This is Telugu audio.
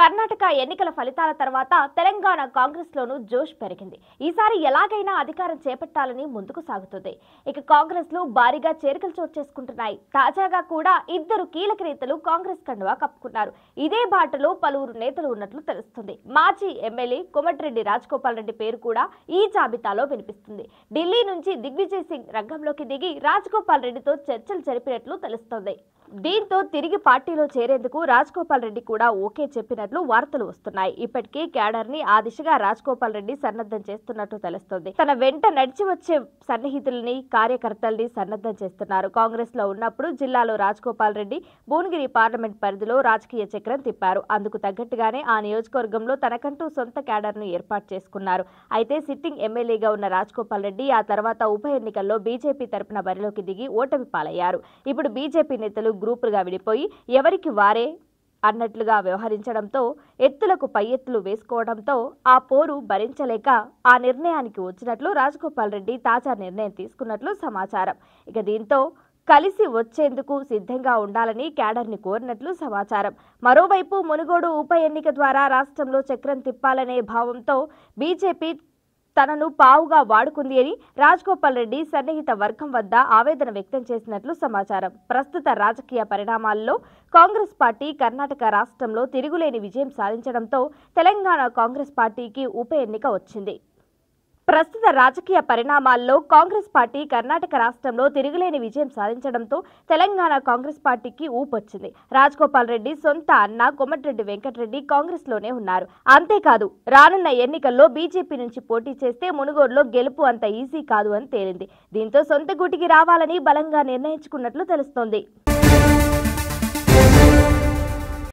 కర్ణాటక ఎన్నికల ఫలితాల తర్వాత తెలంగాణ కాంగ్రెస్లోనూ జోష్ పెరిగింది ఈసారి ఎలాగైనా అధికారం చేపట్టాలని ముందుకు సాగుతుంది ఇక కాంగ్రెస్లో భారీగా చేరికలు చోటు చేసుకుంటున్నాయి తాజాగా కూడా ఇద్దరు కీలక నేతలు కాంగ్రెస్ కండువా కప్పుకున్నారు ఇదే బాటలో పలువురు నేతలు ఉన్నట్లు తెలుస్తుంది మాజీ ఎమ్మెల్యే కోమటిరెడ్డి రాజగోపాల్ రెడ్డి పేరు కూడా ఈ జాబితాలో వినిపిస్తుంది ఢిల్లీ నుంచి దిగ్విజయ్ సింగ్ రంగంలోకి దిగి రాజగోపాల్ రెడ్డితో చర్చలు జరిపినట్లు తెలుస్తోంది దీంతో తిరిగి పార్టీలో చేరేందుకు రాజగోపాల్ రెడ్డి కూడా ఓకే చెప్పిన చేస్తున్నట్లు వార్తలు వస్తున్నాయి ఇప్పటికీ క్యాడర్ ని ఆ దిశగా రాజగోపాల్ రెడ్డి సన్నద్ధం చేస్తున్నట్లు తెలుస్తుంది తన వెంట నడిచి వచ్చే సన్నిహితుల్ని కార్యకర్తల్ని సన్నద్ధం చేస్తున్నారు కాంగ్రెస్ లో ఉన్నప్పుడు జిల్లాలో రాజగోపాల్ రెడ్డి భువనగిరి పార్లమెంట్ పరిధిలో రాజకీయ చక్రం తిప్పారు అందుకు తగ్గట్టుగానే ఆ నియోజకవర్గంలో తనకంటూ సొంత క్యాడర్ ను ఏర్పాటు చేసుకున్నారు అయితే సిట్టింగ్ ఎమ్మెల్యేగా ఉన్న రాజగోపాల్ రెడ్డి ఆ తర్వాత ఉప ఎన్నికల్లో బీజేపీ తరపున బరిలోకి దిగి ఓటమి పాలయ్యారు ఇప్పుడు బీజేపీ నేతలు గ్రూపులుగా విడిపోయి ఎవరికి వారే అన్నట్లుగా వ్యవహరించడంతో ఎత్తులకు పై ఎత్తులు వేసుకోవడంతో ఆ పోరు భరించలేక ఆ నిర్ణయానికి వచ్చినట్లు రాజగోపాల్ రెడ్డి తాజా నిర్ణయం తీసుకున్నట్లు సమాచారం ఇక దీంతో కలిసి వచ్చేందుకు సిద్ధంగా ఉండాలని క్యాడర్ని కోరినట్లు సమాచారం మరోవైపు మునుగోడు ఉప ఎన్నిక ద్వారా రాష్ట్రంలో చక్రం తిప్పాలనే భావంతో బీజేపీ తనను పావుగా వాడుకుంది అని రాజ్గోపాల్ రెడ్డి సన్నిహిత వర్గం వద్ద ఆవేదన వ్యక్తం చేసినట్లు సమాచారం ప్రస్తుత రాజకీయ పరిణామాల్లో కాంగ్రెస్ పార్టీ కర్ణాటక రాష్ట్రంలో తిరుగులేని విజయం సాధించడంతో తెలంగాణ కాంగ్రెస్ పార్టీకి ఉప ఎన్నిక వచ్చింది ప్రస్తుత రాజకీయ పరిణామాల్లో కాంగ్రెస్ పార్టీ కర్ణాటక రాష్ట్రంలో తిరుగులేని విజయం సాధించడంతో తెలంగాణ కాంగ్రెస్ పార్టీకి ఊపొచ్చింది రాజగోపాల్ రెడ్డి సొంత అన్న కొమటిరెడ్డి వెంకటరెడ్డి కాంగ్రెస్ లోనే ఉన్నారు అంతేకాదు రానున్న ఎన్నికల్లో బీజేపీ నుంచి పోటీ చేస్తే మునుగోడులో గెలుపు అంత ఈజీ కాదు అని తేలింది దీంతో సొంత గుటికి రావాలని బలంగా నిర్ణయించుకున్నట్లు తెలుస్తోంది